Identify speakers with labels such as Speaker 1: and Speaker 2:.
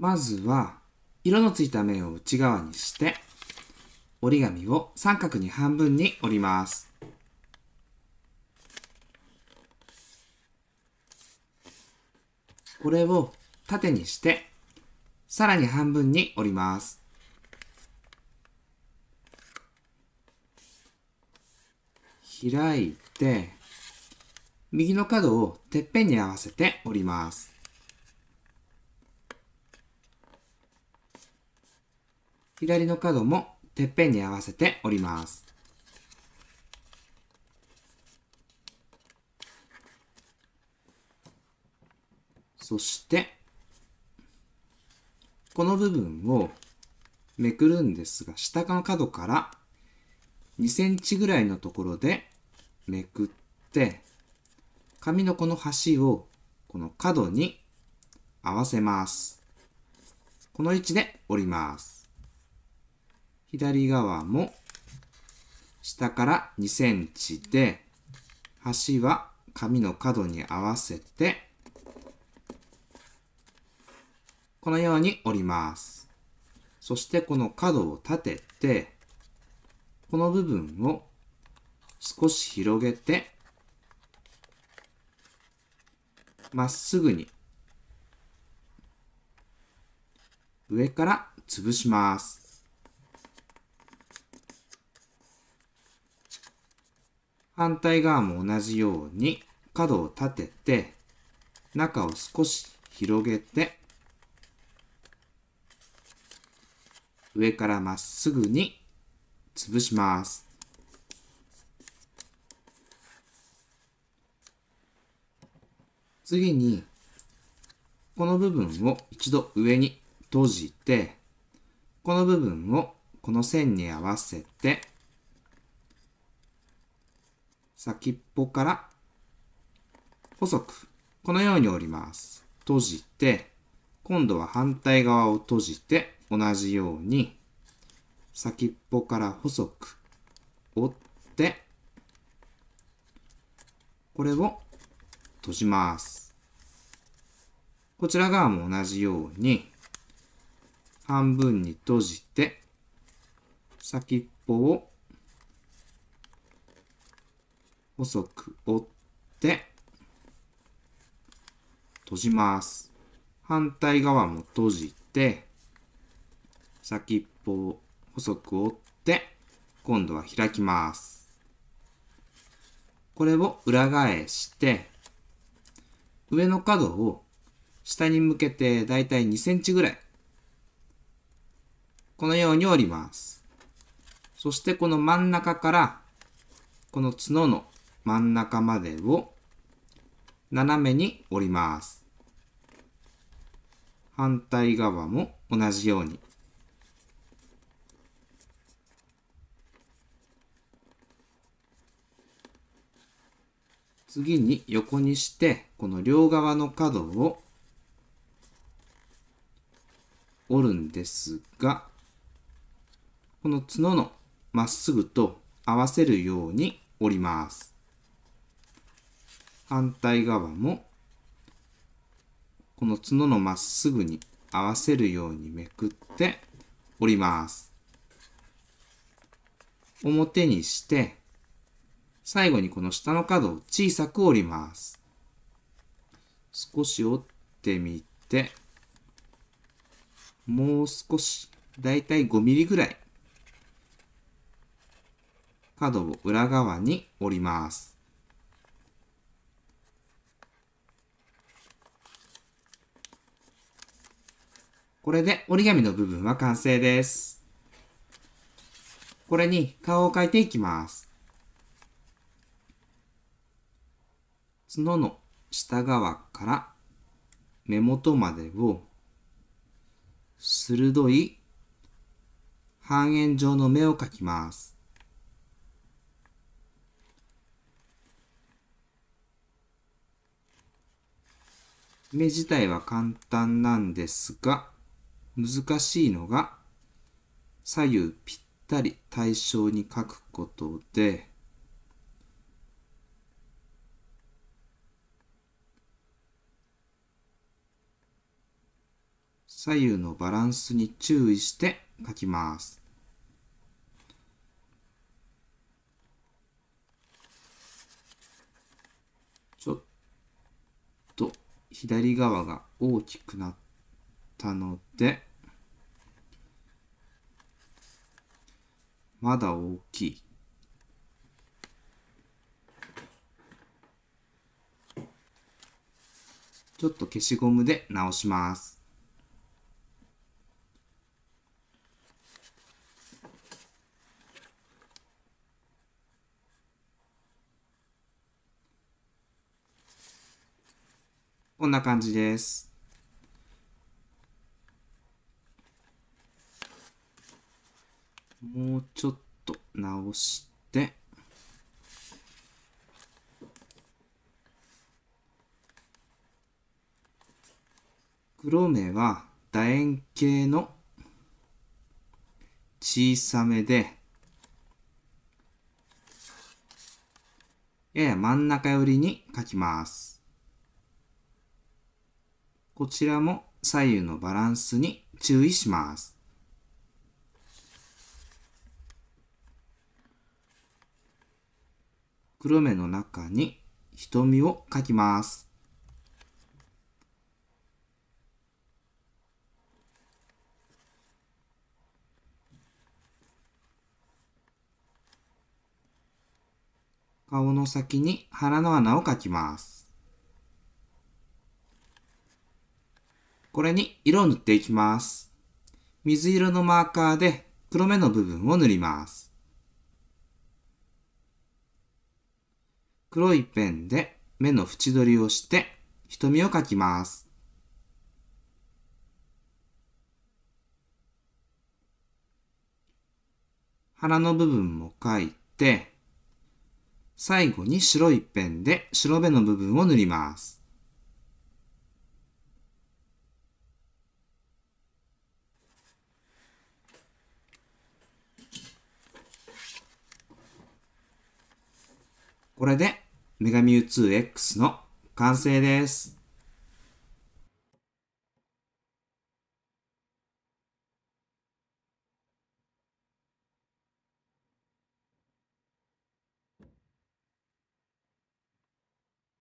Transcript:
Speaker 1: まずは、色のついた面を内側にして、折り紙を三角に半分に折ります。これを縦にして、さらに半分に折ります。開いて、右の角をてっぺんに合わせて折ります。左の角もてっぺんに合わせて折ります。そして、この部分をめくるんですが、下の角から2センチぐらいのところでめくって、紙のこの端をこの角に合わせます。この位置で折ります。左側も下から2センチで、端は紙の角に合わせて、このように折ります。そしてこの角を立てて、この部分を少し広げて、まっすぐに上から潰します。反対側も同じように角を立てて、中を少し広げて、上からまっすぐに潰します。次に、この部分を一度上に閉じて、この部分をこの線に合わせて先っぽから細く、このように折ります。閉じて、今度は反対側を閉じて、同じように先っぽから細く折って、これを閉じます。こちら側も同じように半分に閉じて、先っぽを細く折って、閉じます。反対側も閉じて、先っぽを細く折って、今度は開きます。これを裏返して、上の角を下に向けてだいたい2センチぐらい。このように折ります。そしてこの真ん中から、この角の真ん中までを斜めに折ります。反対側も同じように。次に横にして、この両側の角を折るんですが、この角のまっすぐと合わせるように折ります。反対側もこの角のまっすぐに合わせるようにめくって折ります。表にして最後にこの下の角を小さく折ります。少し折ってみてもう少しだいたい5ミリぐらい角を裏側に折ります。これで折り紙の部分は完成です。これに顔を描いていきます。角の下側から目元までを鋭い半円状の目を描きます。目自体は簡単なんですが、難しいのが左右ぴったり対称に書くことで左右のバランスに注意して書きます。ちょっと左側が大きくなってったので、まだ大きい。ちょっと消しゴムで直します。こんな感じです。もうちょっと直して黒目は楕円形の小さめでやや真ん中寄りに書きます。こちらも左右のバランスに注意します。黒目の中に瞳を描きます。顔の先に腹の穴を描きます。これに色を塗っていきます。水色のマーカーで黒目の部分を塗ります。黒いペンで目の縁取りをして瞳を描きます。腹の部分も描いて、最後に白いペンで白目の部分を塗ります。これで女神ー2 x の完成です。